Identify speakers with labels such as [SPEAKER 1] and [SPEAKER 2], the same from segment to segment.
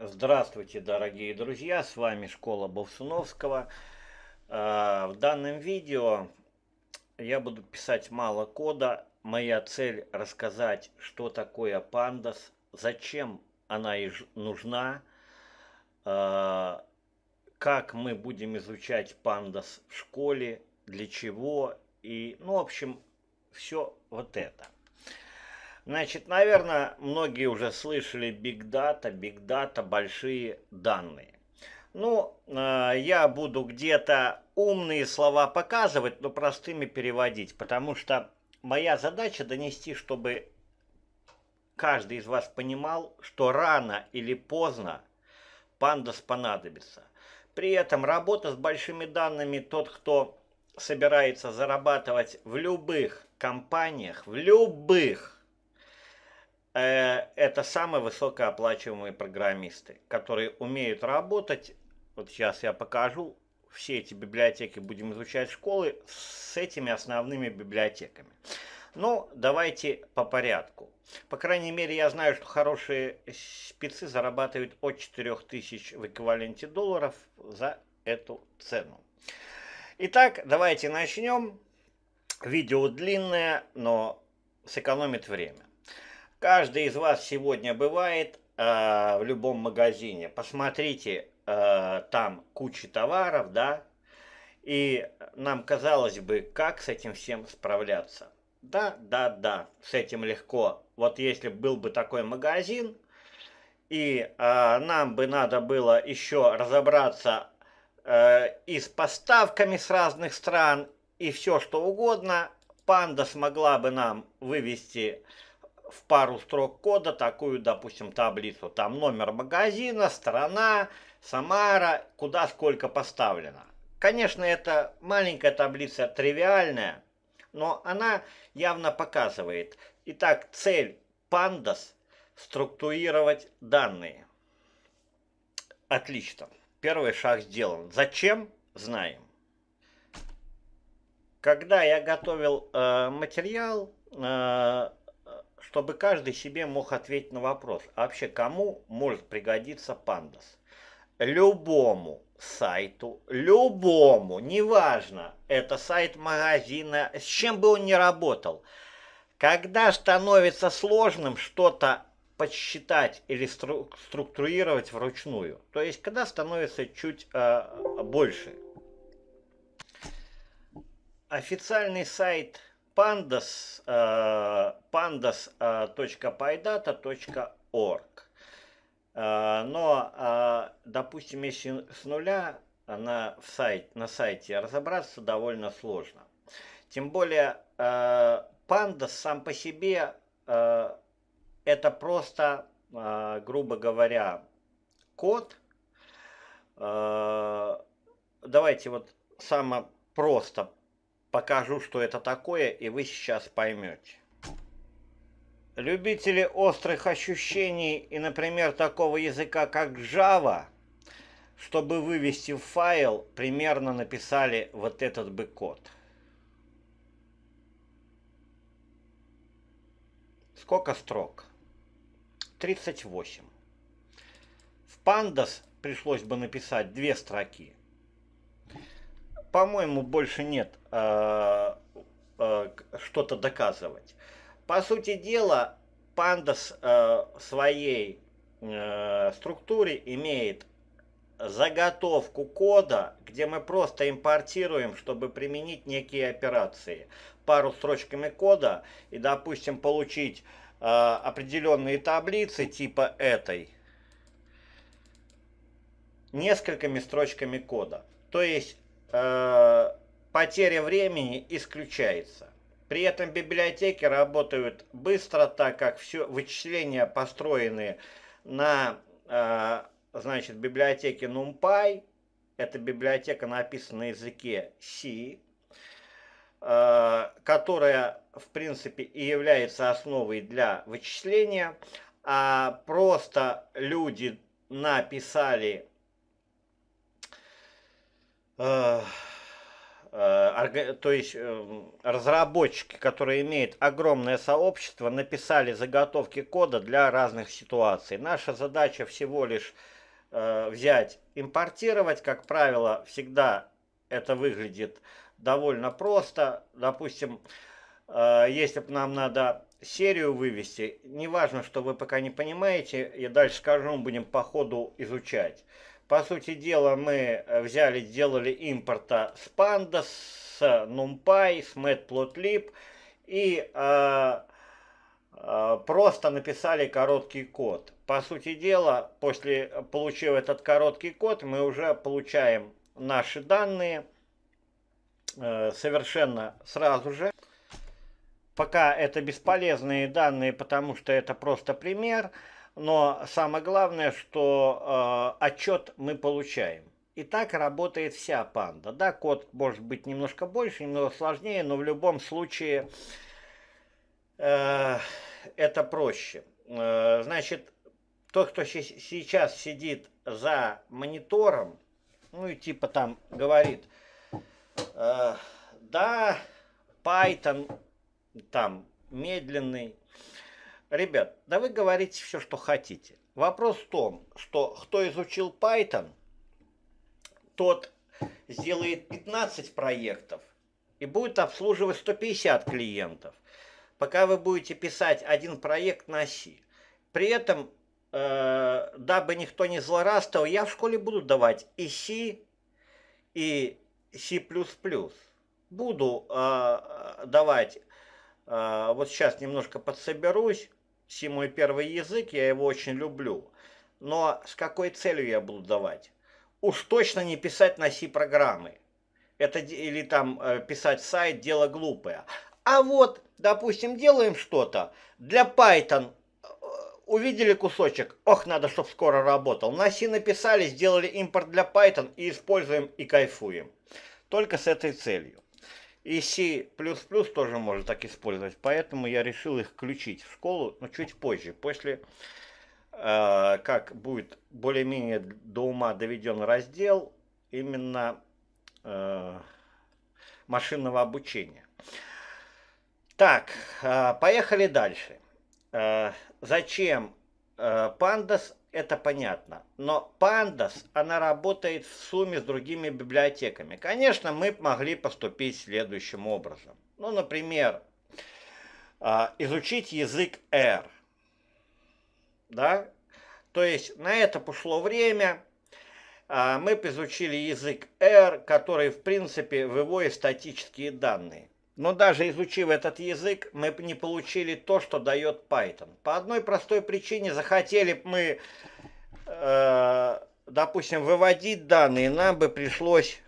[SPEAKER 1] Здравствуйте, дорогие друзья! С вами Школа Бовсуновского. А, в данном видео я буду писать мало кода. Моя цель рассказать, что такое пандас, зачем она и нужна, а, как мы будем изучать пандас в школе, для чего и, ну, в общем, все вот это – Значит, наверное, многие уже слышали Big Data, Big Data, большие данные. Ну, э, я буду где-то умные слова показывать, но простыми переводить, потому что моя задача донести, чтобы каждый из вас понимал, что рано или поздно пандас понадобится. При этом работа с большими данными, тот, кто собирается зарабатывать в любых компаниях, в любых Э, это самые высокооплачиваемые программисты, которые умеют работать. Вот сейчас я покажу. Все эти библиотеки будем изучать школы с этими основными библиотеками. Ну, давайте по порядку. По крайней мере, я знаю, что хорошие спецы зарабатывают от 4000 в эквиваленте долларов за эту цену. Итак, давайте начнем. Видео длинное, но сэкономит время. Каждый из вас сегодня бывает э, в любом магазине. Посмотрите, э, там куча товаров, да? И нам казалось бы, как с этим всем справляться. Да, да, да, с этим легко. Вот если был бы такой магазин, и э, нам бы надо было еще разобраться э, и с поставками с разных стран, и все что угодно, панда смогла бы нам вывести в пару строк кода такую, допустим, таблицу. Там номер магазина, страна, Самара, куда сколько поставлено. Конечно, это маленькая таблица, тривиальная, но она явно показывает. Итак, цель Pandas – структурировать данные. Отлично. Первый шаг сделан. Зачем? Знаем. Когда я готовил э, материал, э, чтобы каждый себе мог ответить на вопрос, а вообще кому может пригодиться пандас? Любому сайту, любому, неважно, это сайт магазина, с чем бы он ни работал. Когда становится сложным что-то подсчитать или стру структурировать вручную, то есть когда становится чуть э, больше. Официальный сайт – pandas, э, э, э, Но, допустим, если с нуля на, сайт, на сайте разобраться довольно сложно. Тем более, пандас сам по себе это просто, грубо говоря, код. Давайте вот самое просто покажу, что это такое, и вы сейчас поймете. Любители острых ощущений и, например, такого языка, как Java, чтобы вывести в файл, примерно написали вот этот бы код. Сколько строк? 38. В Pandas пришлось бы написать две строки – по-моему, больше нет э, э, что-то доказывать. По сути дела, пандас э, а, своей э, структуре имеет заготовку кода, где мы просто импортируем, чтобы применить некие операции. Пару строчками кода и, допустим, получить э, определенные таблицы типа этой несколькими строчками кода. То есть Э, потеря времени исключается. При этом библиотеки работают быстро, так как все вычисления построены на э, значит, библиотеке NumPy. Это библиотека написана на языке C, э, которая, в принципе, и является основой для вычисления. А просто люди написали Э, э, то есть эм, разработчики, которые имеют огромное сообщество, написали заготовки кода для разных ситуаций. Наша задача всего лишь э, взять, импортировать, как правило, всегда это выглядит довольно просто. Допустим, если нам надо серию вывести, неважно, что вы пока не понимаете, я дальше скажу, мы будем по ходу изучать. По сути дела, мы э, взяли, сделали импорта с Pandas, с NumPy, с Matplotlib и э, э, просто написали короткий код. По сути дела, после получив этот короткий код, мы уже получаем наши данные э, совершенно сразу же. Пока это бесполезные данные, потому что это просто пример. Пример но самое главное, что э, а, отчет мы получаем. И так работает вся панда. Да, код может быть немножко больше, немного сложнее, но в любом случае э, это проще. Э, значит, тот, кто сейчас сидит за монитором, ну и типа там говорит, э, да, Python там медленный, Ребят, да вы говорите все, что хотите. Вопрос в том, что кто изучил Python, тот сделает 15 проектов и будет обслуживать 150 клиентов, пока вы будете писать один проект на C. При этом, э, дабы никто не злорастал, я в школе буду давать и C, и C++. Буду э, давать, э, вот сейчас немножко подсоберусь, Си мой первый язык, я его очень люблю. Но с какой целью я буду давать? Уж точно не писать на Си программы. Это или там э, писать сайт, дело глупое. А вот, допустим, делаем что-то для Python. Э, увидели кусочек, ох, надо, чтобы скоро работал. На C написали, сделали импорт для Python и используем и кайфуем. Только с этой целью. И C++ тоже можно так использовать, поэтому я решил их включить в школу, но чуть позже, после э, как будет более-менее до ума доведен раздел именно э, машинного обучения. Так, э, поехали дальше. Э, зачем э, Pandas это понятно. Но Pandas, она работает в сумме с другими библиотеками. Конечно, мы могли поступить следующим образом. Ну, например, а, изучить язык R. Да? То есть на это пошло время. А, мы изучили язык R, который, в принципе, выводит статические данные. Но даже изучив этот язык, мы не получили то, что дает Python. По одной простой причине захотели мы, э, допустим, выводить данные, нам бы пришлось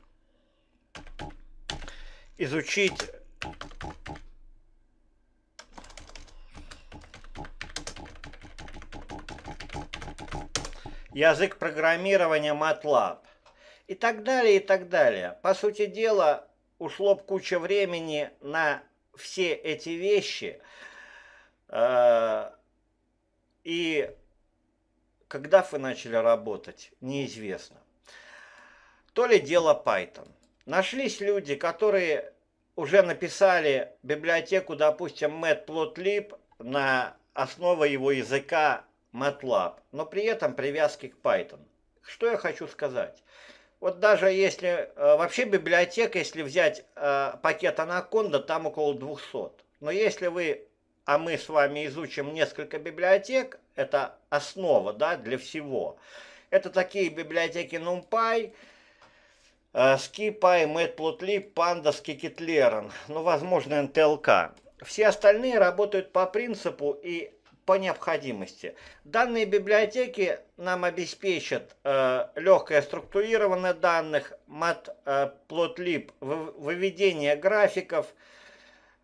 [SPEAKER 1] изучить язык программирования MATLAB и так далее, и так далее. По сути дела, ушло бы куча времени на все эти вещи. А, и когда вы начали работать, неизвестно. То ли дело Python. Нашлись люди, которые уже написали библиотеку, допустим, matplotlib на основе его языка MATLAB, но при этом привязки к Python. Что я хочу сказать? Вот даже если, э, вообще библиотека, если взять э, пакет анаконда, там около 200. Но если вы, а мы с вами изучим несколько библиотек, это основа да, для всего. Это такие библиотеки NumPy, э, SkiPy, Matplotlib, Pandas, Kikitlearn, ну, возможно, NTLK. Все остальные работают по принципу, и по необходимости. Данные библиотеки нам обеспечат э, легкое структурирование данных, matplotlib, э, выведение графиков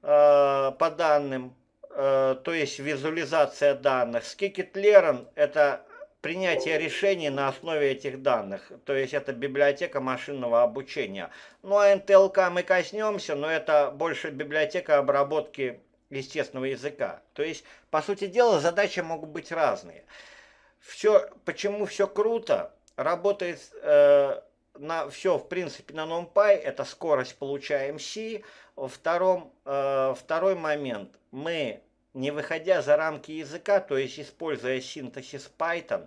[SPEAKER 1] э, по данным, э, то есть визуализация данных. Scikit-Learn – это принятие решений на основе этих данных. То есть это библиотека машинного обучения. Ну а НТЛК мы коснемся, но это больше библиотека обработки естественного языка. То есть, по сути дела, задачи могут быть разные. Все, почему все круто, работает э, на все, в принципе, на NumPy, это скорость получаем C. Втором, э, второй момент, мы, не выходя за рамки языка, то есть используя синтаксис Python,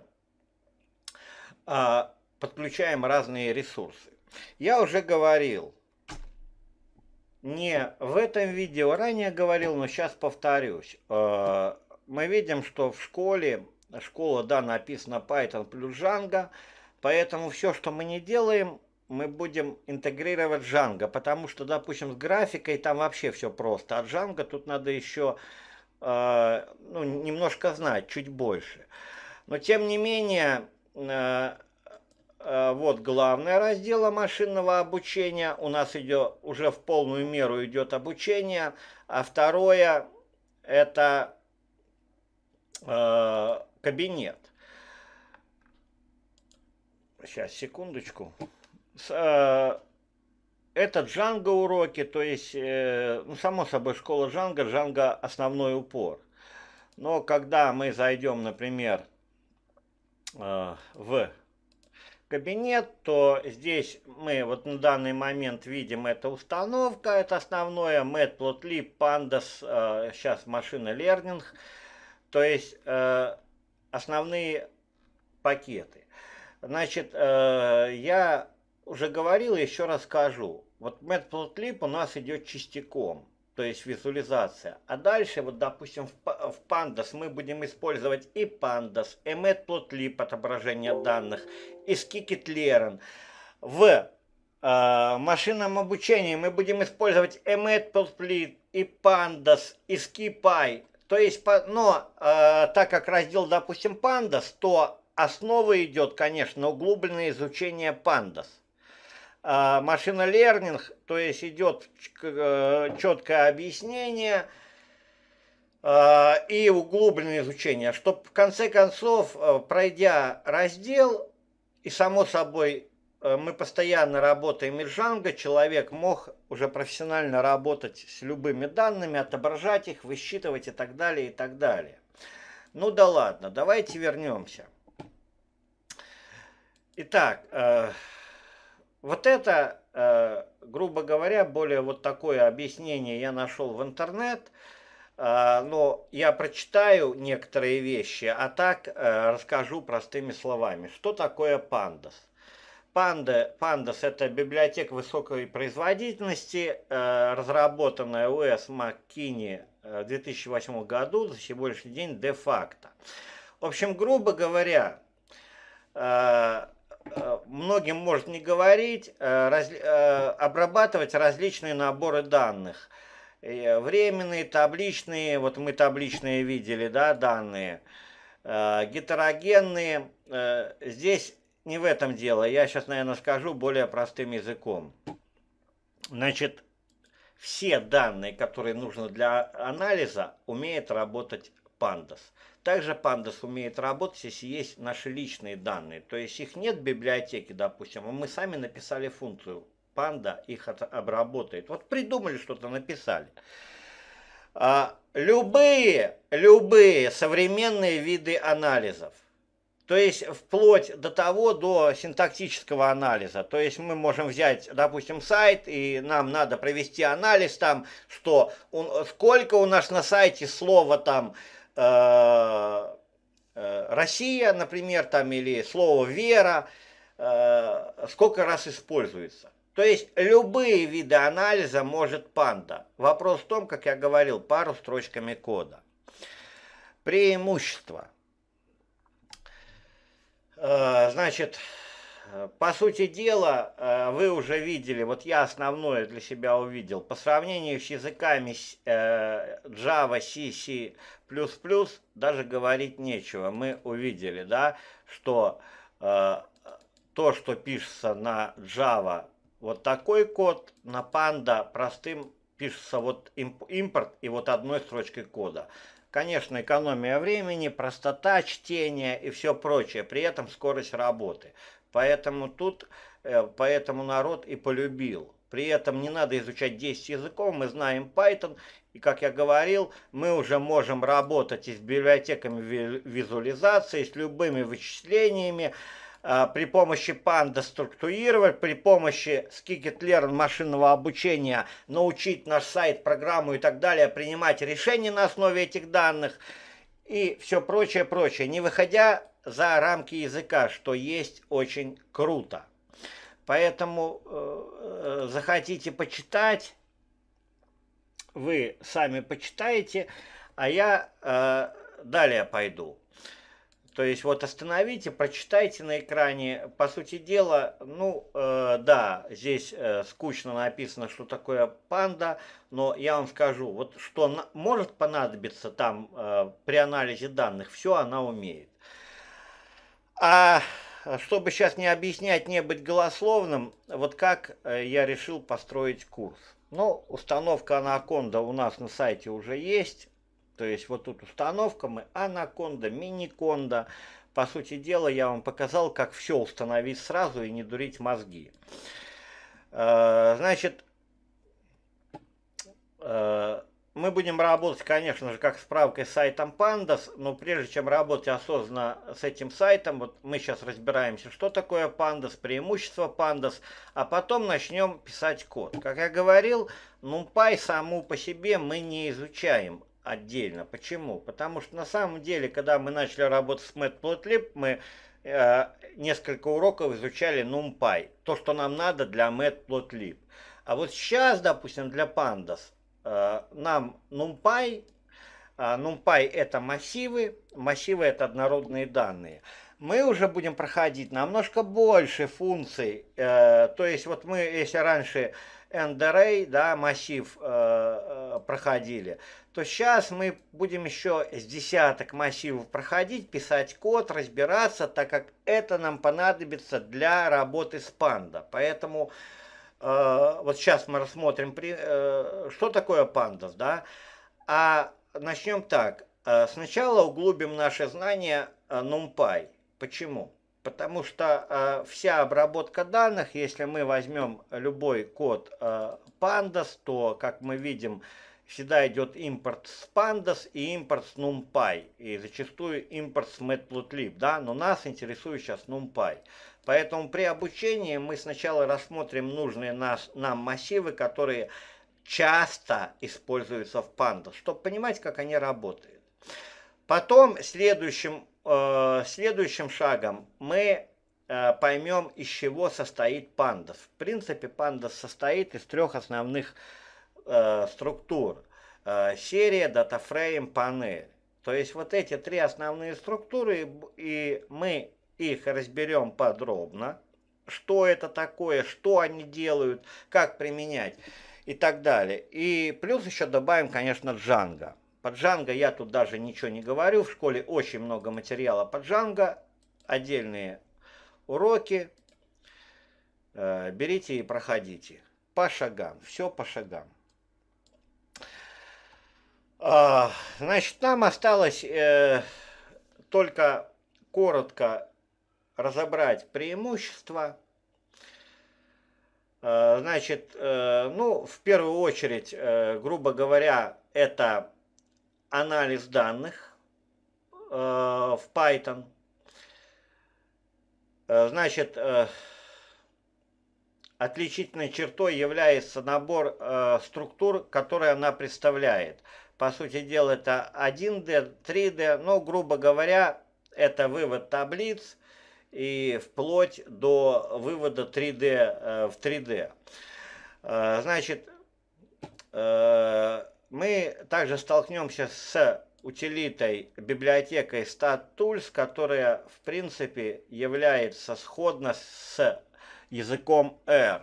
[SPEAKER 1] э, подключаем разные ресурсы. Я уже говорил, не в этом видео ранее говорил, но сейчас повторюсь. Э, мы видим, что в школе, школа, да, написана Python плюс Django, поэтому все, что мы не делаем, мы будем интегрировать Django, потому что, допустим, с графикой там вообще все просто, а Django тут надо еще э, ну, немножко знать, чуть больше. Но, тем не менее, э, Э, вот главное раздела машинного обучения. У нас идет уже в полную меру идет обучение. А второе это э, кабинет. Сейчас, секундочку. С, э, это джанго уроки, то есть, э, ну, само собой, школа джанго, джанго основной упор. Но когда мы зайдем, например, э, в кабинет, то здесь мы вот на данный момент видим это установка, это основное, Matplotlib, Pandas, сейчас э, машина Learning, то есть э, основные пакеты. Значит, э, я уже говорил, еще расскажу. Вот Matplotlib у нас идет частиком то есть визуализация. А дальше, вот допустим, в, в Pandas мы будем использовать и Pandas, и matplotlib отображение данных, и scikit-learn. В э, машинном обучении мы будем использовать и matplotlib, и Pandas, и skipy. То есть, по, но э, так как раздел, допустим, Pandas, то основа идет, конечно, углубленное изучение Pandas машина э, лернинг, то есть идет э, четкое объяснение э, и углубленное изучение, чтобы в конце концов, пройдя раздел, и само собой мы постоянно работаем из жанга, человек мог уже профессионально работать с любыми данными, отображать их, высчитывать и так далее, и так далее. Ну да ладно, давайте вернемся. Итак, вот это, э, грубо говоря, более вот такое объяснение я нашел в интернет, э, но я прочитаю некоторые вещи, а так э, расскажу простыми словами. Что такое пандас? Панда, пандас это библиотека высокой производительности, разработанная УС Маккини в 2008 году, за сегодняшний день де-факто. В общем, грубо говоря, Э, многим может не говорить, э, раз, э, обрабатывать различные наборы данных. Временные, табличные, вот мы табличные видели, да, данные, гетерогенные. Здесь не в этом дело, я сейчас, наверное, скажу более простым языком. Значит, все данные, которые нужно для анализа, умеет работать Pandas. Также Pandas умеет работать, если есть наши личные данные. То есть их нет в библиотеке, допустим, а мы сами написали функцию. Panda их обработает. Вот придумали что-то, написали. А, любые, любые современные виды анализов. То есть вплоть до того, до синтактического анализа. То есть мы можем взять, допустим, сайт, и нам надо провести анализ там, что он, сколько у нас на сайте слова там, Э, э, Россия, например, там или слово вера, э, сколько раз используется. То есть любые виды анализа может панда. Вопрос в том, как я говорил, пару строчками кода. Преимущество. Значит, Э, по сути дела, э, вы уже видели, вот я основное для себя увидел, по сравнению с языками э, Java, C, C++, даже говорить нечего. Мы увидели, да, что то, что пишется на Java, вот такой код, на Panda простым пишется вот импорт и вот одной строчкой кода. Конечно, экономия времени, простота чтения и все прочее, при этом скорость работы. Поэтому тут, э, поэтому народ и полюбил. При этом не надо изучать 10 языков, мы знаем Python, и, как я говорил, мы уже можем работать и с библиотеками визуализации, с любыми вычислениями, а, при помощи панда структурировать, при помощи скикет learn машинного обучения научить наш сайт, программу и так далее, принимать решения на основе этих данных и все прочее, прочее, не выходя за рамки языка, что есть очень круто. Поэтому э, э, захотите почитать, вы сами почитаете, а я э, далее пойду. То есть вот остановите, прочитайте на экране. По сути дела, ну э, да, здесь э, скучно написано, что такое панда, но я вам скажу, вот что на, может понадобиться там э, при анализе данных, все она умеет. А, а чтобы сейчас не объяснять, не быть голословным, вот как э, я решил построить курс. Ну, установка анаконда у нас на сайте уже есть. То есть вот тут установка мы анаконда, миниконда. По сути дела, я вам показал, как все установить сразу и не дурить мозги. Э, значит, э, мы будем работать, конечно же, как справкой с сайтом Pandas, но прежде чем работать осознанно с этим сайтом, вот мы сейчас разбираемся, что такое Pandas, преимущество Pandas, а потом начнем писать код. Как я говорил, NumPy ну, саму по себе мы не изучаем отдельно. Почему? Потому что на самом деле, когда мы начали работать с Matplotlib, мы э, несколько уроков изучали NumPy, то, что нам надо для Matplotlib. А вот сейчас, допустим, для Pandas – Э, нам NumPy. Э, NumPy это массивы, массивы это однородные данные. Мы уже будем проходить намножко больше функций. Э, то есть вот мы, если раньше end да, массив проходили, то сейчас мы будем еще с десяток массивов проходить, писать код, разбираться, так как это нам понадобится для работы с Panda. Поэтому... Э, вот сейчас мы рассмотрим, э, что такое пандас, да, а начнем так. Э, сначала углубим наши знания NumPy. Почему? Потому что вся обработка данных, если мы возьмем любой код pandas, то, как мы видим, всегда идет импорт с pandas и импорт с numpy, и зачастую импорт с matplotlib, да, но нас интересует сейчас numpy. Поэтому при обучении мы сначала рассмотрим нужные нас, нам массивы, которые часто используются в пандах, чтобы понимать, как они работают. Потом следующим, э, следующим шагом мы э, поймем, из чего состоит пандас. В принципе, пандас состоит из трех основных э, структур. Э, серия, датафрейм, панель. То есть вот эти три основные структуры, и мы их разберем подробно, что это такое, что они делают, как применять и так далее. И плюс еще добавим, конечно, Джанго. По Джанго я тут даже ничего не говорю, в школе очень много материала по Джанго, отдельные уроки, э, берите и проходите по шагам, все по шагам. А, значит, нам осталось э, только коротко разобрать преимущества. Э, значит, э, ну, в первую очередь, э, грубо говоря, это анализ данных в Python. Значит, отличительной чертой является набор структур, которые она представляет. По сути дела, это 1D, 3D, но, грубо говоря, это вывод таблиц, и вплоть до вывода 3D э, в 3D. Э, значит, э, мы также столкнемся с утилитой, библиотекой StatTools, которая в принципе является сходна с языком R.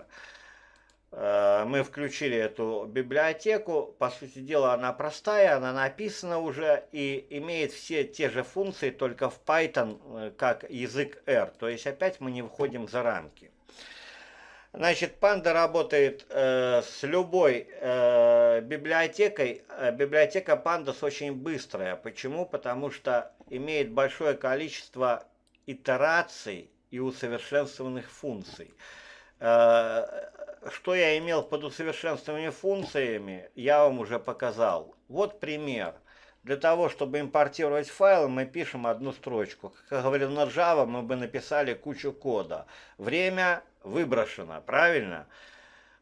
[SPEAKER 1] Э, мы включили эту библиотеку. По сути дела, она простая, она написана уже и имеет все те же функции, только в Python, э, как язык R. То есть опять мы не выходим за рамки. Значит, Panda работает э, с любой э, библиотекой. Э, библиотека Pandas очень быстрая. Почему? Потому что имеет большое количество итераций и усовершенствованных функций что я имел под усовершенствованием функциями, я вам уже показал. Вот пример. Для того, чтобы импортировать файл, мы пишем одну строчку. Как я говорил на Java, мы бы написали кучу кода. Время выброшено, правильно?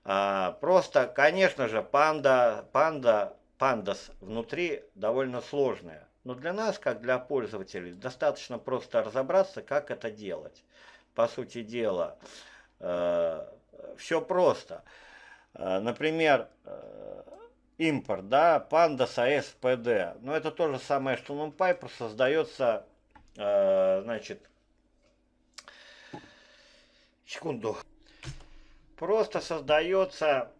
[SPEAKER 1] А, просто, конечно же, панда, панда, пандас внутри довольно сложная. Но для нас, как для пользователей, достаточно просто разобраться, как это делать. По сути дела, э, все просто. Э, например, э, импорт, да, Pandas ASPD. Но ну, это то же самое, что NumPy, создается, э, значит, секунду. Просто создается,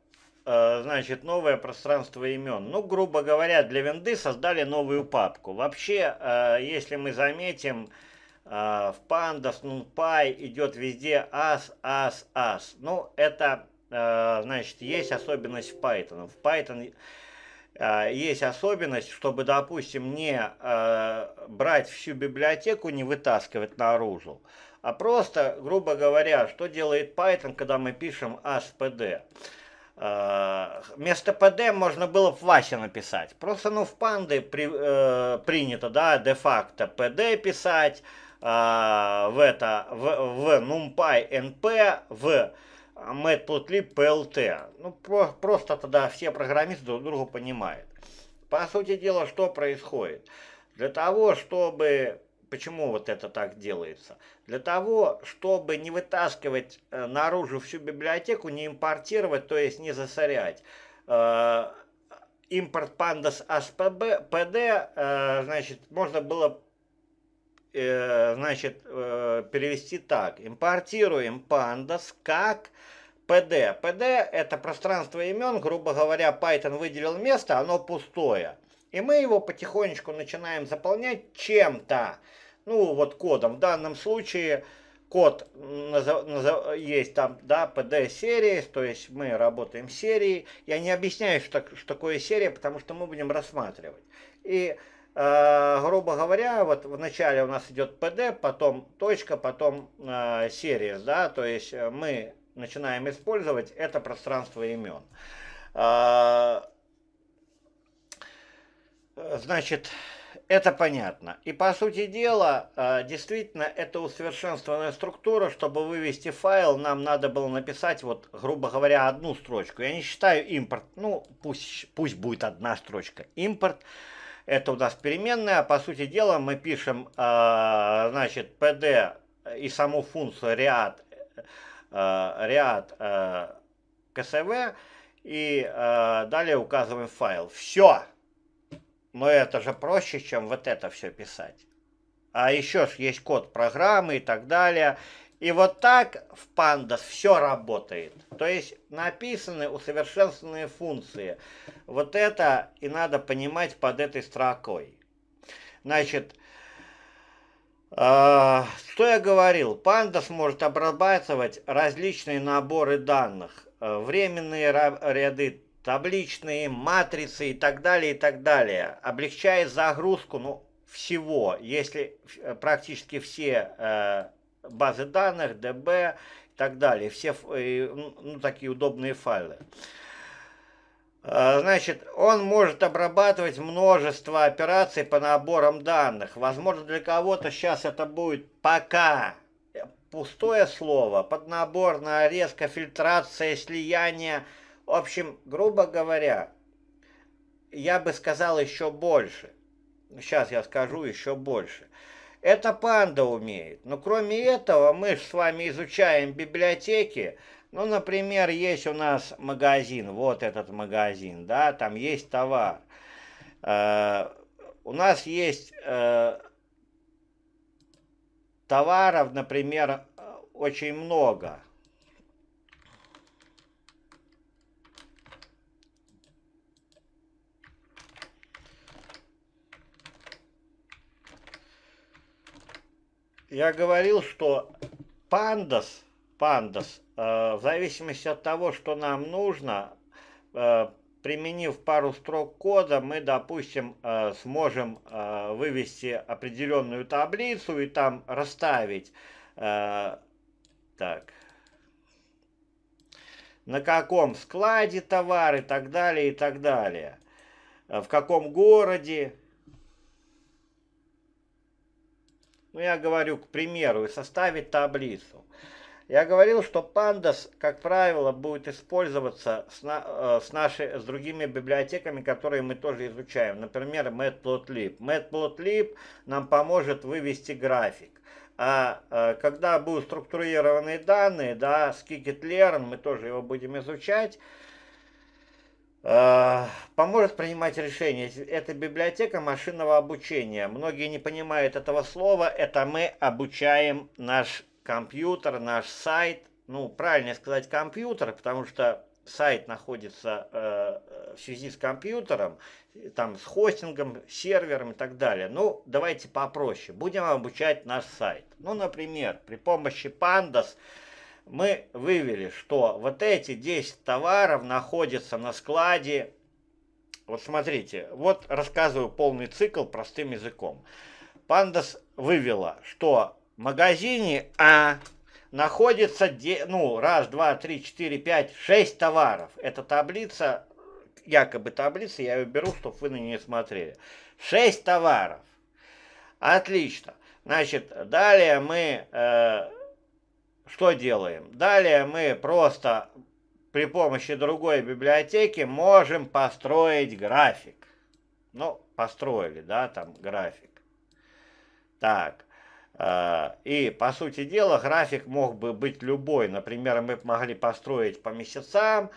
[SPEAKER 1] значит, новое пространство имен. Ну, грубо говоря, для винды создали новую папку. Вообще, если мы заметим, а, в пандас, нунпай идет везде ас, ас, ас. Ну, это, а, значит, есть особенность в Python. В Python а, есть особенность, чтобы, допустим, не брать всю библиотеку, не вытаскивать наружу, а просто, грубо говоря, что делает Python, когда мы пишем ASPD? Э, вместо PD можно было в Вася написать. Просто ну, в панды при, э, принято, да, де-факто PD писать, а, в это, в, в NumPy NP, в matplotlib PLT. Ну, про, просто тогда все программисты друг друга понимают. По сути дела, что происходит? Для того, чтобы... Почему вот это так делается? Для того, чтобы не вытаскивать э, наружу всю библиотеку, не импортировать, то есть не засорять. Э, импорт pandas aspb, pd, э, значит, можно было Э, значит, э, перевести так. Импортируем pandas как PD. PD это пространство имен, грубо говоря, Python выделил место, оно пустое. И мы его потихонечку начинаем заполнять чем-то. Ну, вот кодом. В данном случае код есть там, да, PD серии, то есть мы работаем серией. Я не объясняю, что, что такое серия, потому что мы будем рассматривать. И грубо говоря, вот в начале у нас идет PD, потом точка, потом э, да, то есть э, мы начинаем использовать это пространство имен. Э, значит, это понятно. И по сути дела, э, действительно, это усовершенствованная структура, чтобы вывести файл, нам надо было написать, вот, грубо говоря, одну строчку. Я не считаю импорт, ну, пусть, пусть будет одна строчка. Импорт... Import это у нас переменная. По сути дела мы пишем, э, значит, pd и саму функцию read, read ksv и э, далее указываем файл. Все. Но это же проще, чем вот это все писать. А еще же есть код программы и так далее. И вот так в Pandas все работает. То есть написаны усовершенствованные функции. Вот это и надо понимать под этой строкой. Значит, э, что я говорил? Панда сможет обрабатывать различные наборы данных, э, временные ряды, табличные, матрицы и так далее, и так далее. Облегчает загрузку ну, всего, если э, практически все э, базы данных, db и так далее, все э, ну, такие удобные файлы. А, значит, он может обрабатывать множество операций по наборам данных. Возможно, для кого-то сейчас это будет пока пустое слово, поднаборная резко фильтрация, слияние. В общем, грубо говоря, я бы сказал еще больше. Сейчас я скажу еще больше. Это панда умеет. Но кроме этого, мы с вами изучаем библиотеки, ну, например, есть у нас магазин, вот этот магазин, да, там есть товар. Э, у нас есть э, товаров, например, очень много. Я говорил, что пандас пандас. Э, в зависимости от того, что нам нужно, э, применив пару строк кода, мы, допустим, э, сможем вывести определенную таблицу и там расставить. Так на каком складе товар и так далее, и так далее. В каком городе. Ну, я говорю, к примеру, и составить таблицу. Я говорил, что Pandas, как правило, будет использоваться с, на, э, с, нашей, с другими библиотеками, которые мы тоже изучаем. Например, matplotlib. Matplotlib нам поможет вывести график. А, а когда будут структурированные данные, да, с Scikit-learn, мы тоже его будем изучать, э, поможет принимать решения. Это библиотека машинного обучения. Многие не понимают этого слова. Это мы обучаем наш компьютер, наш сайт, ну, правильно сказать компьютер, потому что сайт находится э, в связи с компьютером, там с хостингом, сервером и так далее. Ну, давайте попроще. Будем обучать наш сайт. Ну, например, при помощи Pandas мы вывели, что вот эти 10 товаров находятся на складе. Вот смотрите, вот рассказываю полный цикл простым языком. Pandas вывела, что магазине А находится, де, ну, раз, два, три, четыре, пять, шесть товаров. Это таблица, якобы таблица, я ее беру, чтобы вы на нее смотрели. Шесть товаров. Отлично. Значит, далее мы э, что делаем? Далее мы просто при помощи другой библиотеки можем построить график. Ну, построили, да, там график. Так, Э, и, по сути дела, график мог бы быть любой. Например, мы могли построить по месяцам,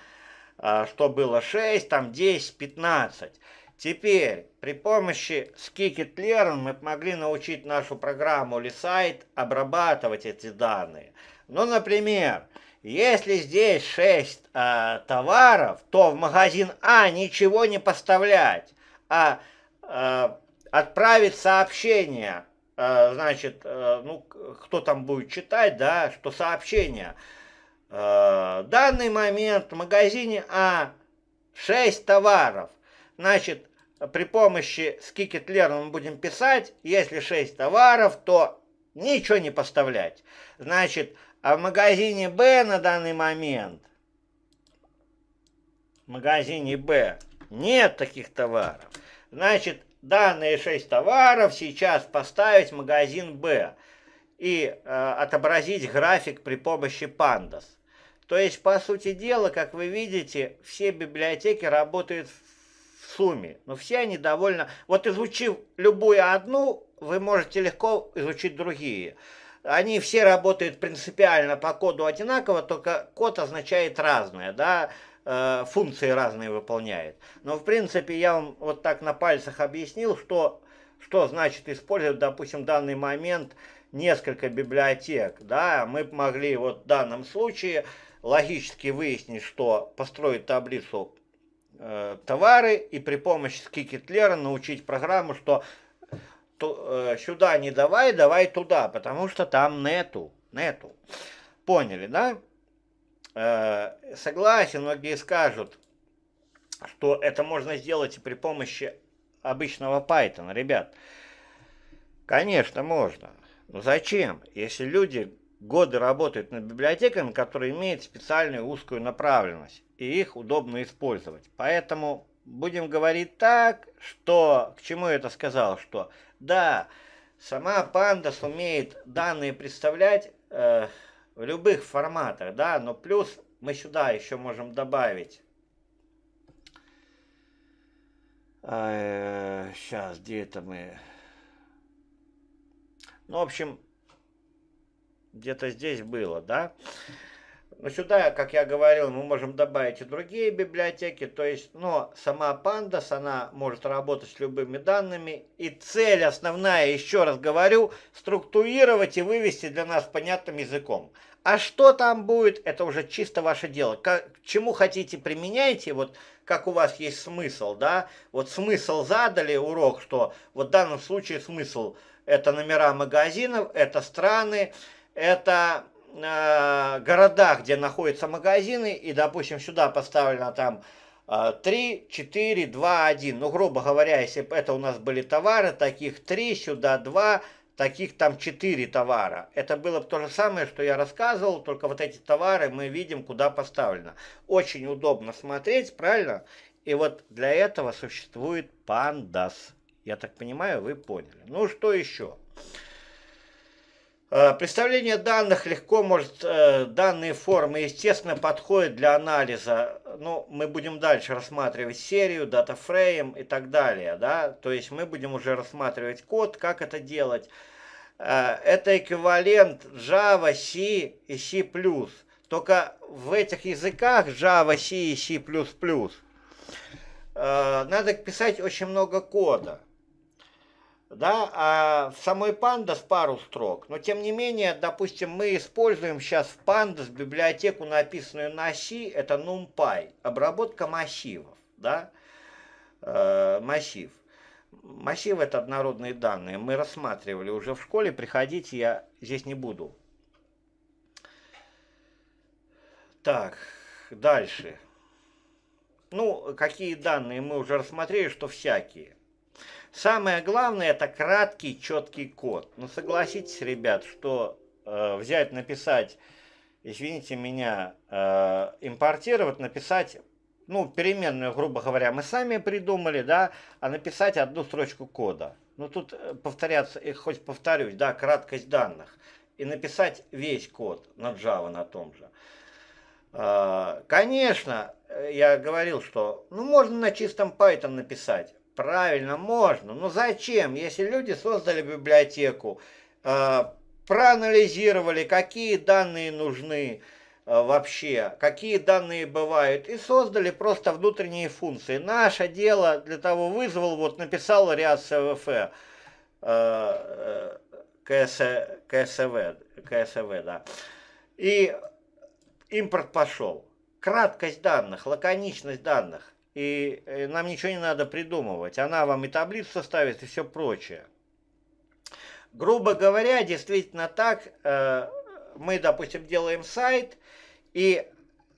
[SPEAKER 1] э, что было 6, там 10, 15. Теперь при помощи Skikit Learn мы могли научить нашу программу или сайт обрабатывать эти данные. Ну, например, если здесь 6 э, товаров, то в магазин А ничего не поставлять, а э, отправить сообщение Э, значит, э, ну, кто там будет читать, да, что сообщение. Э, данный момент в магазине А6 товаров, значит, при помощи скикетлера мы будем писать, если 6 товаров, то ничего не поставлять. Значит, а в магазине Б на данный момент, в магазине Б нет таких товаров. Значит, данные 6 товаров сейчас поставить в магазин Б и э, отобразить график при помощи Pandas. То есть, по сути дела, как вы видите, все библиотеки работают в сумме. Но все они довольно... Вот изучив любую одну, вы можете легко изучить другие. Они все работают принципиально по коду одинаково, только код означает разное, да, Э, функции разные выполняет. Но в принципе я вам вот так на пальцах объяснил, что, что значит использовать, допустим, в данный момент несколько библиотек. Да? Мы могли вот в данном случае логически выяснить, что построить таблицу э, товары и при помощи скикетлера научить программу, что ту, э, сюда не давай, давай туда, потому что там нету, нету. Поняли, да? Э, согласен, многие скажут, что это можно сделать и при помощи обычного Python, ребят. Конечно, можно. Но зачем, если люди годы работают над библиотеками, которые имеют специальную узкую направленность, и их удобно использовать. Поэтому будем говорить так, что... К чему я это сказал? Что да, сама панда умеет данные представлять... Э, в любых форматах, да, но плюс мы сюда еще можем добавить. А, сейчас, э, где это мы? Ну, в общем, где-то здесь было, Да. Но ну, сюда, как я говорил, мы можем добавить и другие библиотеки, то есть, но сама Pandas, она может работать с любыми данными. И цель основная, еще раз говорю, структурировать и вывести для нас понятным языком. А что там будет, это уже чисто ваше дело. Как, чему хотите, применяйте, вот как у вас есть смысл, да? Вот смысл задали урок, что вот в данном случае смысл – это номера магазинов, это страны, это э, городах, где находятся магазины, и, допустим, сюда поставлено там 3, 4, 2, 1. Ну, грубо говоря, если это у нас были товары, таких 3, сюда 2, таких там 4 товара. Это было бы то же самое, что я рассказывал, только вот эти товары мы видим, куда поставлено. Очень удобно смотреть, правильно? И вот для этого существует пандас. Я так понимаю, вы поняли. Ну, что еще? Еще. Э, представление данных легко может, э, данные формы, естественно, подходят для анализа. Ну, мы будем дальше рассматривать серию, датафрейм и так далее, да. То есть мы будем уже рассматривать код, как это делать. Э, это эквивалент Java, C и C++. Только в этих языках Java, C и C++ надо писать очень много кода да, а в самой Pandas пару строк. Но тем не менее, допустим, мы используем сейчас в Pandas библиотеку, написанную на C, это NumPy, обработка массивов, да, э, массив. Массив – это однородные данные, мы рассматривали уже в школе, приходите, я здесь не буду. Так, дальше. Ну, какие данные мы уже рассмотрели, что всякие. Самое главное это краткий, четкий код. Но ну, согласитесь, ребят, что э, взять, написать, извините меня, э, импортировать, написать, ну переменную, грубо говоря, мы сами придумали, да, а написать одну строчку кода. Ну тут э, повторяться, и э, хоть повторюсь, да, краткость данных. И написать весь код на Java на том же. Э, конечно, я говорил, что ну, можно на чистом Python написать. Правильно, можно. Но зачем, если люди создали библиотеку, э, проанализировали, какие данные нужны э, вообще, какие данные бывают, и создали просто внутренние функции. Наше дело для того вызвал, вот написал ряд СВФ, э, э КС, КСВ, КСВ, да. И импорт пошел. Краткость данных, лаконичность данных и э, нам ничего не надо придумывать. Она вам и таблицу составит, и все прочее. Грубо говоря, действительно так, э, мы, допустим, делаем сайт, и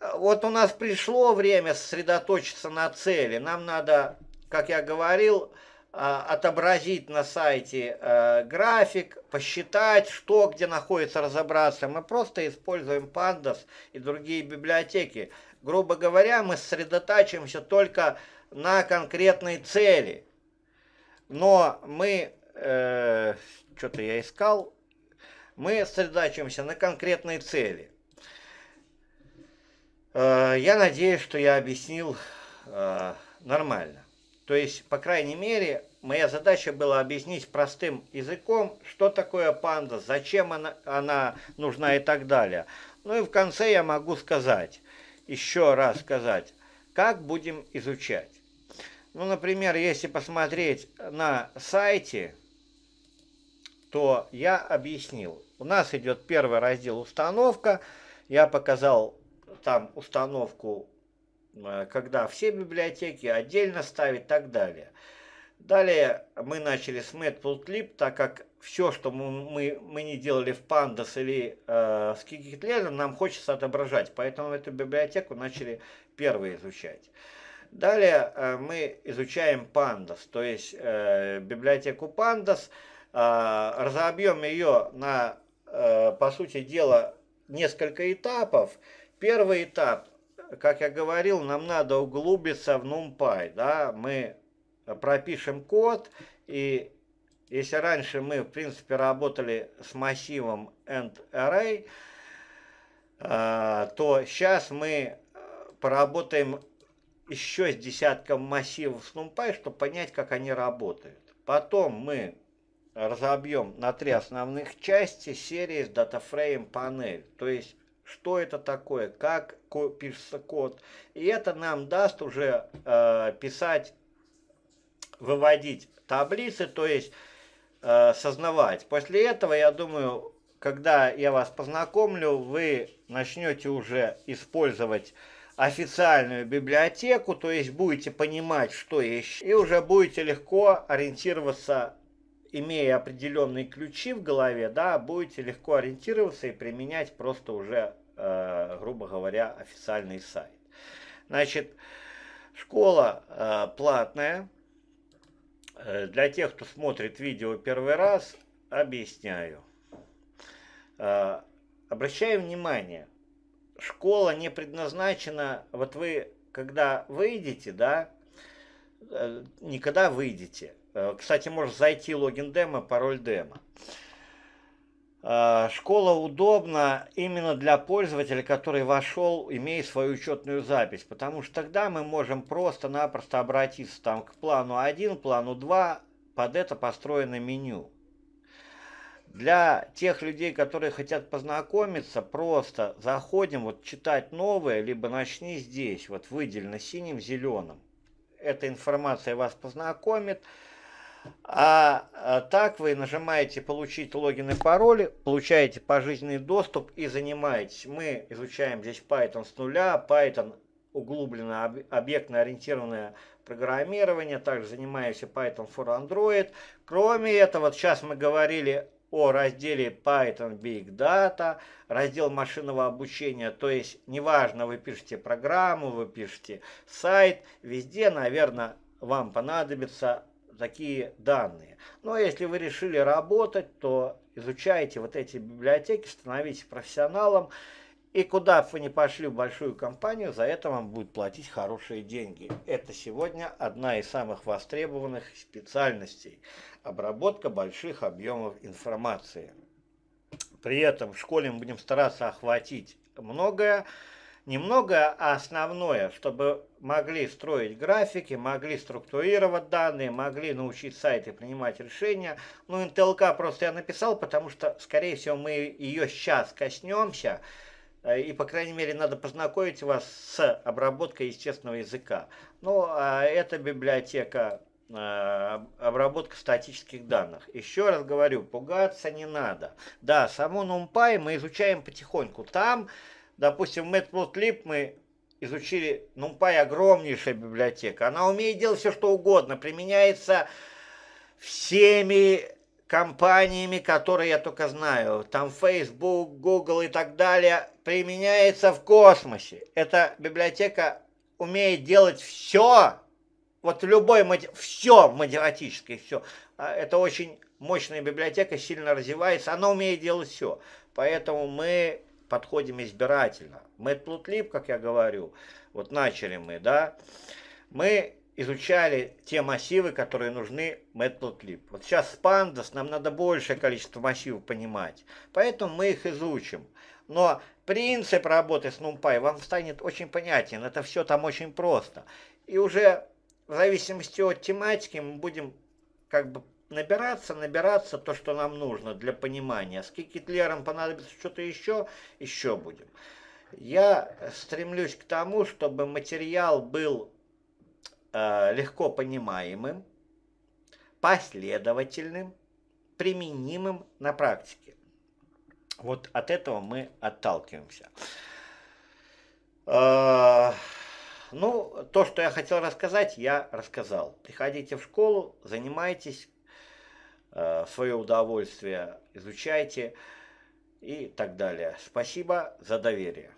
[SPEAKER 1] э, вот у нас пришло время сосредоточиться на цели. Нам надо, как я говорил, а, отобразить на сайте график, посчитать, что где находится, разобраться. Мы просто используем Pandas и другие библиотеки грубо говоря, мы сосредотачиваемся только на конкретной цели. Но мы, э, что-то я искал, мы сосредотачиваемся на конкретной цели. Э, я надеюсь, что я объяснил э, нормально. То есть, по крайней мере, моя задача была объяснить простым языком, что такое панда, зачем она, она нужна и так далее. Ну и в конце я могу сказать, еще раз сказать, как будем изучать. Ну, например, если посмотреть на сайте, то я объяснил. У нас идет первый раздел «Установка». Я показал там установку, э, когда все библиотеки отдельно ставить и так далее. Далее мы начали с MadPultLib, так как все, что мы, мы, мы не делали в Pandas или э, с Kikitledger, нам хочется отображать. Поэтому эту библиотеку начали первые изучать. Далее э, мы изучаем Pandas, то есть э, библиотеку Pandas. Э, разобьем ее на, э, по сути дела, несколько этапов. Первый этап, как я говорил, нам надо углубиться в NumPy. Да? Мы пропишем код, и если раньше мы, в принципе, работали с массивом end array, а, то сейчас мы э, поработаем еще с десятком массивов с NumPy, чтобы понять, как они работают. Потом мы разобьем на три основных части серии с DataFrame панель. То есть, что это такое, как пишется код. И это нам даст уже э, писать выводить таблицы, то есть э, сознавать. После этого, я думаю, когда я вас познакомлю, вы начнете уже использовать официальную библиотеку, то есть будете понимать, что есть, и уже будете легко ориентироваться, имея определенные ключи в голове, да, будете легко ориентироваться и применять просто уже, э, грубо говоря, официальный сайт. Значит, школа э, платная, Э, для тех, кто смотрит видео первый раз, объясняю. Э, обращаю внимание, школа не предназначена, вот вы, когда выйдете, да, э, никогда выйдете. Кстати, можно зайти логин демо, пароль демо. Э, школа удобна именно для пользователя, который вошел, имея свою учетную запись, потому что тогда мы можем просто-напросто обратиться там к плану 1, плану 2, под это построено меню. Для тех людей, которые хотят познакомиться, просто заходим, вот читать новое, либо начни здесь, вот выделено синим, зеленым. Эта информация вас познакомит, а, а так вы нажимаете «Получить логин и пароли», получаете пожизненный доступ и занимаетесь. Мы изучаем здесь Python с нуля, Python углубленно объектно-ориентированное программирование, также занимаемся Python for Android. Кроме этого, сейчас мы говорили о разделе Python Big Data, раздел машинного обучения, то есть неважно, вы пишете программу, вы пишете сайт, везде, наверное, вам понадобится такие данные. Но если вы решили работать, то изучайте вот эти библиотеки, становитесь профессионалом. И куда бы вы ни пошли в большую компанию, за это вам будут платить хорошие деньги. Это сегодня одна из самых востребованных специальностей – обработка больших объемов информации. При этом в школе мы будем стараться охватить многое, немного основное, чтобы могли строить графики, могли структурировать данные, могли научить сайты принимать решения. Ну, НТЛК просто я написал, потому что, скорее всего, мы ее сейчас коснемся. Э, и, по крайней мере, надо познакомить вас с обработкой естественного языка. Ну, а это библиотека э, обработка статических данных. Еще раз говорю, пугаться не надо. Да, само NumPy мы изучаем потихоньку. Там допустим, Matplotlib мы изучили, NumPy огромнейшая библиотека. Она умеет делать все, что угодно, применяется всеми компаниями, которые я только знаю, там Facebook, Google и так далее, применяется в космосе. Эта библиотека умеет делать все, вот любой, все математическое, все. А это очень мощная библиотека, сильно развивается, она умеет делать все. Поэтому мы подходим избирательно. Мы Плутлип, как я говорю, вот начали мы, да, мы изучали те массивы, которые нужны Matplotlib. Вот сейчас с Pandas нам надо большее количество массивов понимать, поэтому мы их изучим. Но принцип работы с NumPy вам станет очень понятен, это все там очень просто. И уже в зависимости от тематики мы будем как бы набираться, набираться то, что нам нужно для понимания. С кикетлером понадобится что-то еще, еще будем. Я стремлюсь к тому, чтобы материал был э, легко понимаемым, последовательным, применимым на практике. Вот от этого мы отталкиваемся. Э, ну, то, что я хотел рассказать, я рассказал. Приходите в школу, занимайтесь, Э, свое удовольствие изучайте и так далее. Спасибо за доверие.